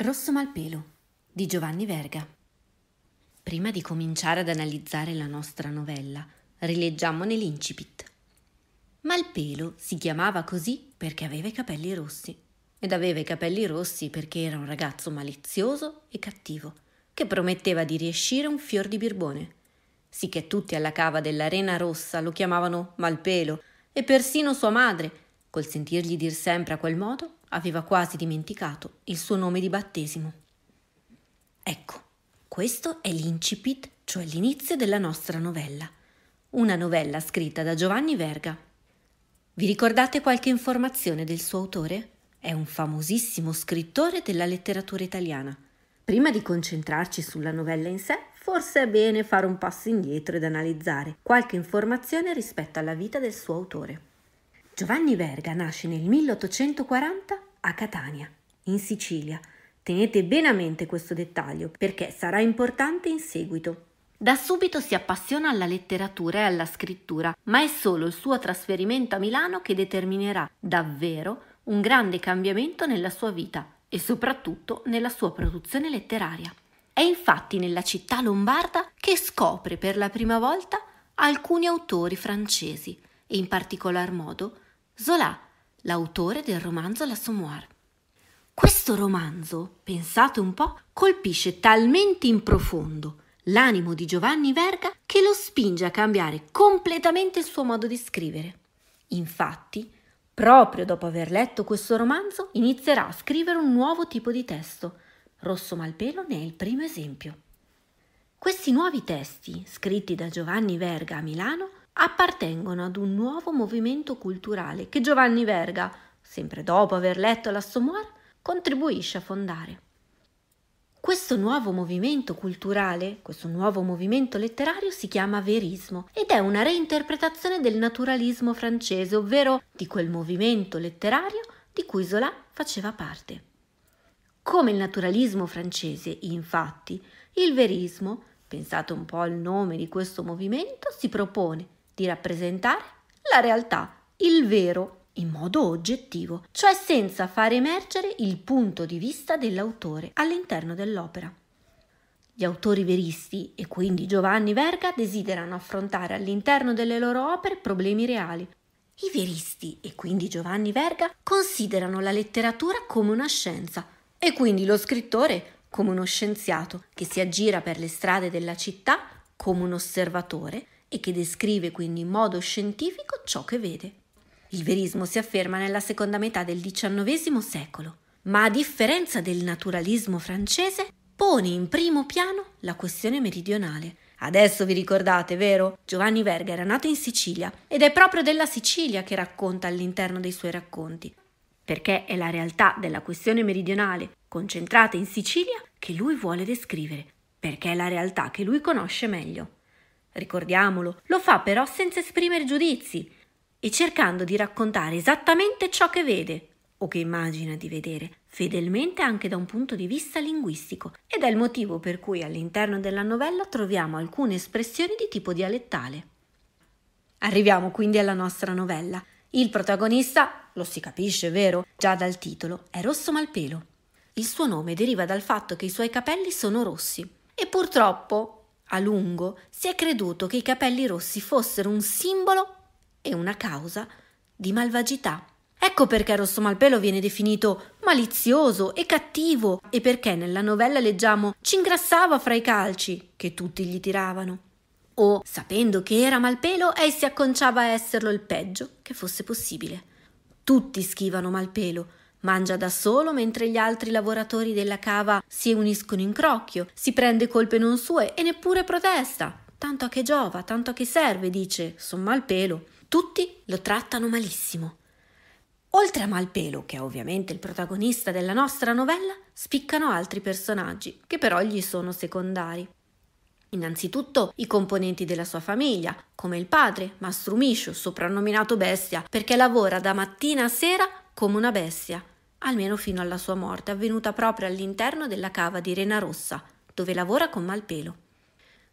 Rosso Malpelo di Giovanni Verga. Prima di cominciare ad analizzare la nostra novella, rileggiamone l'incipit. Malpelo si chiamava così perché aveva i capelli rossi. Ed aveva i capelli rossi perché era un ragazzo malizioso e cattivo, che prometteva di riescire un fior di birbone. Sicché tutti alla cava dell'Arena Rossa lo chiamavano Malpelo, e persino sua madre, col sentirgli dir sempre a quel modo, aveva quasi dimenticato il suo nome di battesimo. Ecco, questo è l'incipit, cioè l'inizio della nostra novella. Una novella scritta da Giovanni Verga. Vi ricordate qualche informazione del suo autore? È un famosissimo scrittore della letteratura italiana. Prima di concentrarci sulla novella in sé, forse è bene fare un passo indietro ed analizzare qualche informazione rispetto alla vita del suo autore. Giovanni Verga nasce nel 1840 a Catania, in Sicilia. Tenete bene a mente questo dettaglio perché sarà importante in seguito. Da subito si appassiona alla letteratura e alla scrittura, ma è solo il suo trasferimento a Milano che determinerà davvero un grande cambiamento nella sua vita e soprattutto nella sua produzione letteraria. È infatti nella città lombarda che scopre per la prima volta alcuni autori francesi e in particolar modo Zola, l'autore del romanzo L'Assommoir. Questo romanzo, pensate un po', colpisce talmente in profondo l'animo di Giovanni Verga che lo spinge a cambiare completamente il suo modo di scrivere. Infatti, proprio dopo aver letto questo romanzo, inizierà a scrivere un nuovo tipo di testo. Rosso Malpelo ne è il primo esempio. Questi nuovi testi, scritti da Giovanni Verga a Milano, appartengono ad un nuovo movimento culturale che Giovanni Verga, sempre dopo aver letto l'Assommoir, contribuisce a fondare. Questo nuovo movimento culturale, questo nuovo movimento letterario si chiama verismo ed è una reinterpretazione del naturalismo francese, ovvero di quel movimento letterario di cui Zola faceva parte. Come il naturalismo francese, infatti, il verismo, pensate un po' al nome di questo movimento, si propone di rappresentare la realtà, il vero, in modo oggettivo, cioè senza far emergere il punto di vista dell'autore all'interno dell'opera. Gli autori veristi, e quindi Giovanni Verga, desiderano affrontare all'interno delle loro opere problemi reali. I veristi, e quindi Giovanni Verga, considerano la letteratura come una scienza, e quindi lo scrittore come uno scienziato che si aggira per le strade della città come un osservatore e che descrive quindi in modo scientifico ciò che vede. Il verismo si afferma nella seconda metà del XIX secolo, ma a differenza del naturalismo francese, pone in primo piano la questione meridionale. Adesso vi ricordate, vero? Giovanni Verga era nato in Sicilia ed è proprio della Sicilia che racconta all'interno dei suoi racconti, perché è la realtà della questione meridionale concentrata in Sicilia che lui vuole descrivere, perché è la realtà che lui conosce meglio ricordiamolo, lo fa però senza esprimere giudizi e cercando di raccontare esattamente ciò che vede o che immagina di vedere, fedelmente anche da un punto di vista linguistico, ed è il motivo per cui all'interno della novella troviamo alcune espressioni di tipo dialettale. Arriviamo quindi alla nostra novella. Il protagonista, lo si capisce, vero? Già dal titolo, è Rosso Malpelo. Il suo nome deriva dal fatto che i suoi capelli sono rossi. E purtroppo a lungo si è creduto che i capelli rossi fossero un simbolo e una causa di malvagità. Ecco perché Rosso Malpelo viene definito malizioso e cattivo e perché nella novella leggiamo ci ingrassava fra i calci che tutti gli tiravano. O, sapendo che era Malpelo, ei si acconciava a esserlo il peggio che fosse possibile. Tutti schivano Malpelo, Mangia da solo mentre gli altri lavoratori della cava si uniscono in crocchio, si prende colpe non sue e neppure protesta. Tanto a che giova, tanto a che serve, dice, son malpelo. Tutti lo trattano malissimo. Oltre a Malpelo, che è ovviamente il protagonista della nostra novella, spiccano altri personaggi, che però gli sono secondari. Innanzitutto i componenti della sua famiglia, come il padre, Mastrumiscio, soprannominato Bestia, perché lavora da mattina a sera come una bestia, almeno fino alla sua morte, avvenuta proprio all'interno della cava di Rena Rossa, dove lavora con Malpelo.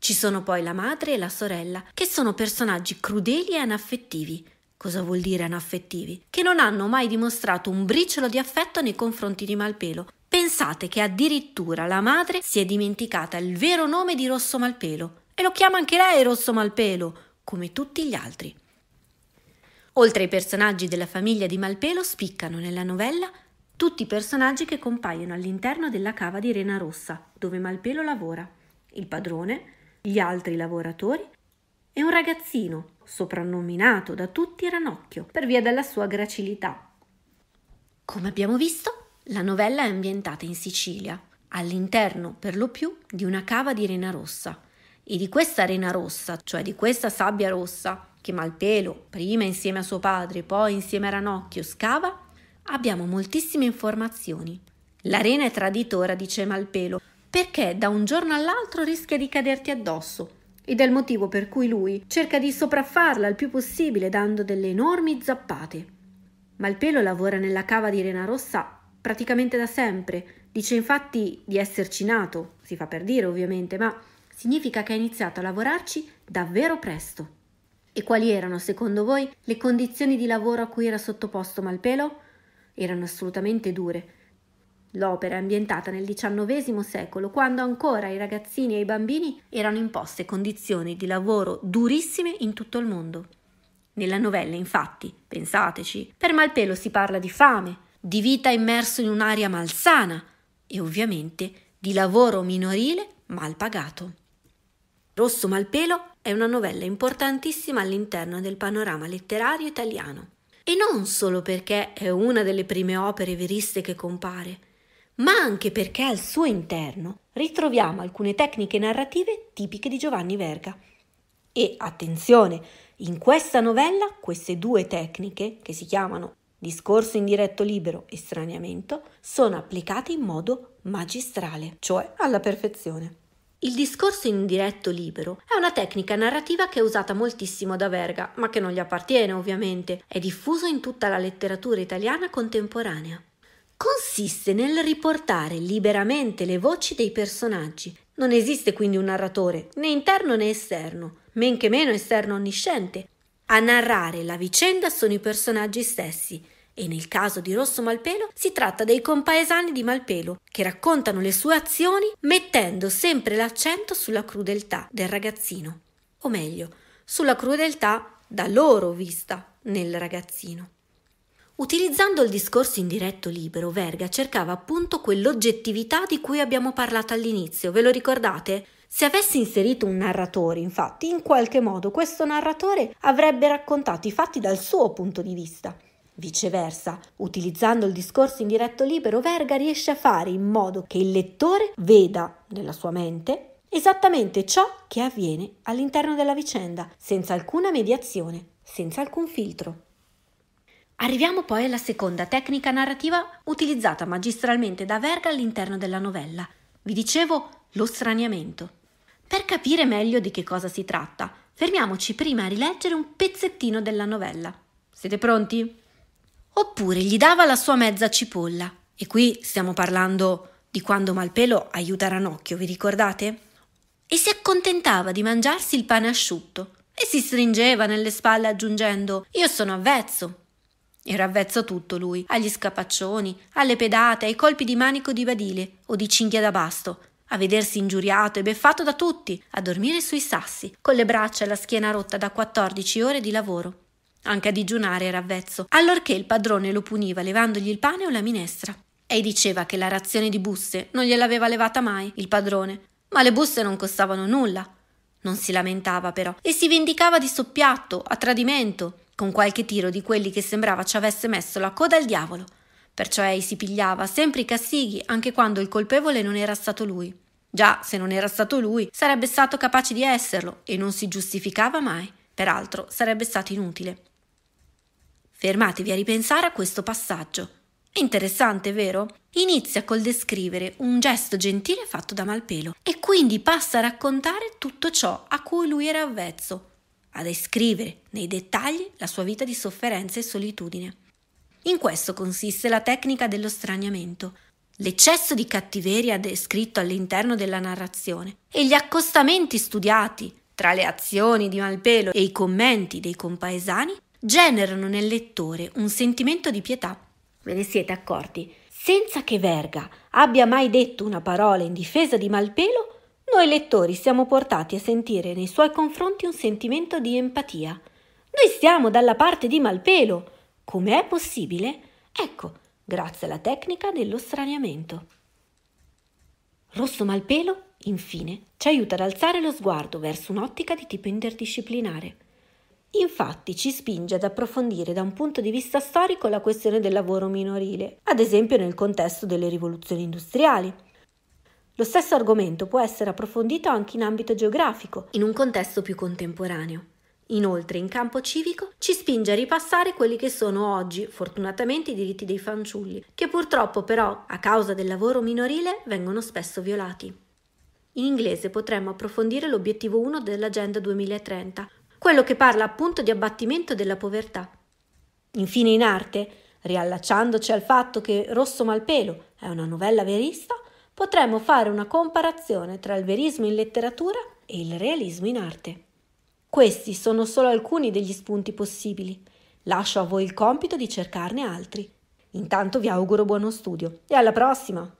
Ci sono poi la madre e la sorella, che sono personaggi crudeli e anaffettivi. Cosa vuol dire anaffettivi? Che non hanno mai dimostrato un briciolo di affetto nei confronti di Malpelo. Pensate che addirittura la madre si è dimenticata il vero nome di Rosso Malpelo e lo chiama anche lei Rosso Malpelo, come tutti gli altri. Oltre ai personaggi della famiglia di Malpelo spiccano nella novella tutti i personaggi che compaiono all'interno della cava di Rena Rossa, dove Malpelo lavora, il padrone, gli altri lavoratori e un ragazzino, soprannominato da tutti Ranocchio, per via della sua gracilità. Come abbiamo visto, la novella è ambientata in Sicilia, all'interno per lo più di una cava di Rena Rossa. E di questa Rena Rossa, cioè di questa sabbia rossa, che Malpelo, prima insieme a suo padre, poi insieme a Ranocchio, scava, abbiamo moltissime informazioni. L'arena è traditora, dice Malpelo, perché da un giorno all'altro rischia di caderti addosso. Ed è il motivo per cui lui cerca di sopraffarla il più possibile dando delle enormi zappate. Malpelo lavora nella cava di Rena Rossa praticamente da sempre. Dice infatti di esserci nato, si fa per dire ovviamente, ma significa che ha iniziato a lavorarci davvero presto. E quali erano, secondo voi, le condizioni di lavoro a cui era sottoposto Malpelo? Erano assolutamente dure. L'opera è ambientata nel XIX secolo, quando ancora ai ragazzini e ai bambini erano imposte condizioni di lavoro durissime in tutto il mondo. Nella novella, infatti, pensateci, per Malpelo si parla di fame, di vita immerso in un'aria malsana e ovviamente di lavoro minorile mal pagato. Rosso Malpelo è una novella importantissima all'interno del panorama letterario italiano. E non solo perché è una delle prime opere veriste che compare, ma anche perché al suo interno ritroviamo alcune tecniche narrative tipiche di Giovanni Verga. E attenzione, in questa novella queste due tecniche, che si chiamano discorso indiretto libero e straniamento, sono applicate in modo magistrale, cioè alla perfezione. Il discorso indiretto libero è una tecnica narrativa che è usata moltissimo da Verga, ma che non gli appartiene ovviamente, è diffuso in tutta la letteratura italiana contemporanea. Consiste nel riportare liberamente le voci dei personaggi. Non esiste quindi un narratore, né interno né esterno, men che meno esterno onnisciente. A narrare la vicenda sono i personaggi stessi, e nel caso di Rosso Malpelo si tratta dei compaesani di Malpelo, che raccontano le sue azioni mettendo sempre l'accento sulla crudeltà del ragazzino, o meglio, sulla crudeltà da loro vista nel ragazzino. Utilizzando il discorso indiretto libero, Verga cercava appunto quell'oggettività di cui abbiamo parlato all'inizio, ve lo ricordate? Se avesse inserito un narratore, infatti, in qualche modo questo narratore avrebbe raccontato i fatti dal suo punto di vista Viceversa, utilizzando il discorso in diretto libero, Verga riesce a fare in modo che il lettore veda nella sua mente esattamente ciò che avviene all'interno della vicenda, senza alcuna mediazione, senza alcun filtro. Arriviamo poi alla seconda tecnica narrativa utilizzata magistralmente da Verga all'interno della novella. Vi dicevo lo straniamento. Per capire meglio di che cosa si tratta, fermiamoci prima a rileggere un pezzettino della novella. Siete pronti? Oppure gli dava la sua mezza cipolla. E qui stiamo parlando di quando Malpelo aiuta Ranocchio, vi ricordate? E si accontentava di mangiarsi il pane asciutto e si stringeva nelle spalle aggiungendo Io sono avvezzo. Era avvezzo a tutto lui, agli scapaccioni, alle pedate, ai colpi di manico di badile o di cinghia da basto, a vedersi ingiuriato e beffato da tutti, a dormire sui sassi, con le braccia e la schiena rotta da 14 ore di lavoro. Anche a digiunare era avvezzo, allorché il padrone lo puniva levandogli il pane o la minestra. Ei diceva che la razione di busse non gliel'aveva levata mai il padrone, ma le busse non costavano nulla. Non si lamentava però e si vendicava di soppiatto, a tradimento, con qualche tiro di quelli che sembrava ci avesse messo la coda al diavolo. Perciò ei si pigliava sempre i castighi anche quando il colpevole non era stato lui. Già, se non era stato lui, sarebbe stato capace di esserlo e non si giustificava mai. Peraltro, sarebbe stato inutile. Fermatevi a ripensare a questo passaggio. È interessante, vero? Inizia col descrivere un gesto gentile fatto da Malpelo e quindi passa a raccontare tutto ciò a cui lui era avvezzo, a descrivere nei dettagli la sua vita di sofferenza e solitudine. In questo consiste la tecnica dello straniamento, l'eccesso di cattiveria descritto all'interno della narrazione e gli accostamenti studiati tra le azioni di Malpelo e i commenti dei compaesani generano nel lettore un sentimento di pietà. Ve ne siete accorti? Senza che Verga abbia mai detto una parola in difesa di Malpelo, noi lettori siamo portati a sentire nei suoi confronti un sentimento di empatia. Noi stiamo dalla parte di Malpelo. Com'è possibile? Ecco, grazie alla tecnica dello straniamento. Rosso Malpelo, infine, ci aiuta ad alzare lo sguardo verso un'ottica di tipo interdisciplinare infatti ci spinge ad approfondire da un punto di vista storico la questione del lavoro minorile, ad esempio nel contesto delle rivoluzioni industriali. Lo stesso argomento può essere approfondito anche in ambito geografico, in un contesto più contemporaneo. Inoltre, in campo civico ci spinge a ripassare quelli che sono oggi, fortunatamente, i diritti dei fanciulli, che purtroppo però, a causa del lavoro minorile, vengono spesso violati. In inglese potremmo approfondire l'obiettivo 1 dell'Agenda 2030, quello che parla appunto di abbattimento della povertà. Infine in arte, riallacciandoci al fatto che Rosso Malpelo è una novella verista, potremmo fare una comparazione tra il verismo in letteratura e il realismo in arte. Questi sono solo alcuni degli spunti possibili. Lascio a voi il compito di cercarne altri. Intanto vi auguro buono studio e alla prossima!